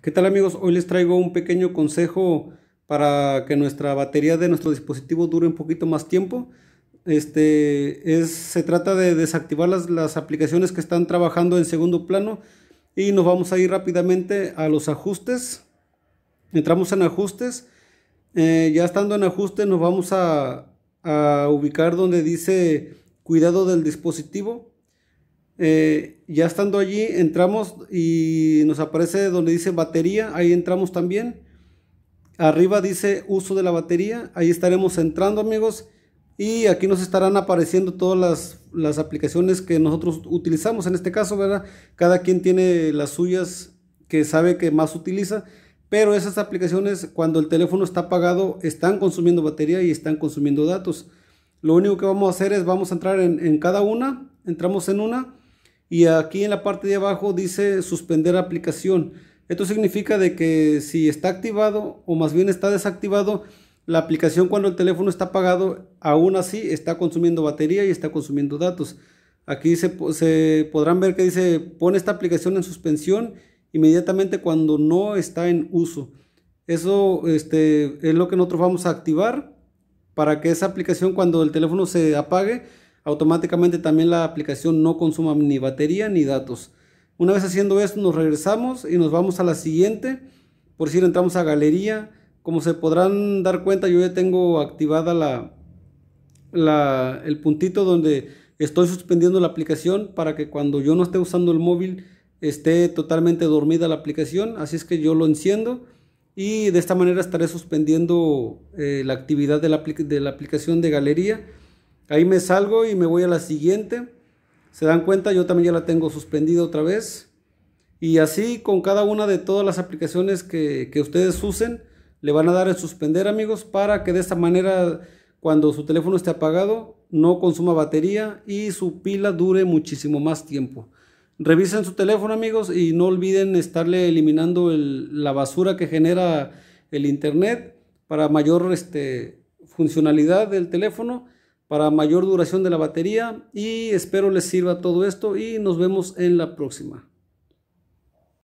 ¿Qué tal amigos? Hoy les traigo un pequeño consejo para que nuestra batería de nuestro dispositivo dure un poquito más tiempo. Este, es, se trata de desactivar las, aplicaciones que están trabajando en segundo plano y nos vamos a ir rápidamente a los ajustes. Entramos en ajustes. Eh, ya estando en ajustes nos vamos a, a ubicar donde dice cuidado del dispositivo. Eh, ya estando allí, entramos y nos aparece donde dice batería, ahí entramos también. Arriba dice uso de la batería, ahí estaremos entrando amigos. Y aquí nos estarán apareciendo todas las, aplicaciones que nosotros utilizamos. En este caso, ¿verdad? Cada quien tiene las suyas que sabe que más utiliza. Pero esas aplicaciones, cuando el teléfono está apagado, están consumiendo batería y están consumiendo datos. Lo único que vamos a hacer es, vamos a entrar en cada una. Entramos en una y aquí en la parte de abajo dice suspender aplicación. Esto significa de que si está activado o más bien está desactivado, la aplicación cuando el teléfono está apagado, aún así está consumiendo batería y está consumiendo datos. Aquí se, podrán ver que dice pone esta aplicación en suspensión inmediatamente cuando no está en uso. Eso este, es lo que nosotros vamos a activar para que esa aplicación cuando el teléfono se apague automáticamente también la aplicación no consuma ni batería ni datos. Una vez haciendo esto nos regresamos y nos vamos a la siguiente. Por si entramos a galería, como se podrán dar cuenta yo ya tengo activada la, el puntito donde estoy suspendiendo la aplicación para que cuando yo no esté usando el móvil esté totalmente dormida la aplicación. Así es que yo lo enciendo y de esta manera estaré suspendiendo eh, la actividad de la aplicación de galería Ahí me salgo y me voy a la siguiente. Se dan cuenta, yo también ya la tengo suspendida otra vez. Y así con cada una de todas las aplicaciones que, ustedes usen, le van a dar el suspender amigos para que de esta manera cuando su teléfono esté apagado no consuma batería y su pila dure muchísimo más tiempo. Revisen su teléfono amigos y no olviden estarle eliminando la basura que genera el internet para mayor este, funcionalidad del teléfono para mayor duración de la batería y espero les sirva todo esto y nos vemos en la próxima.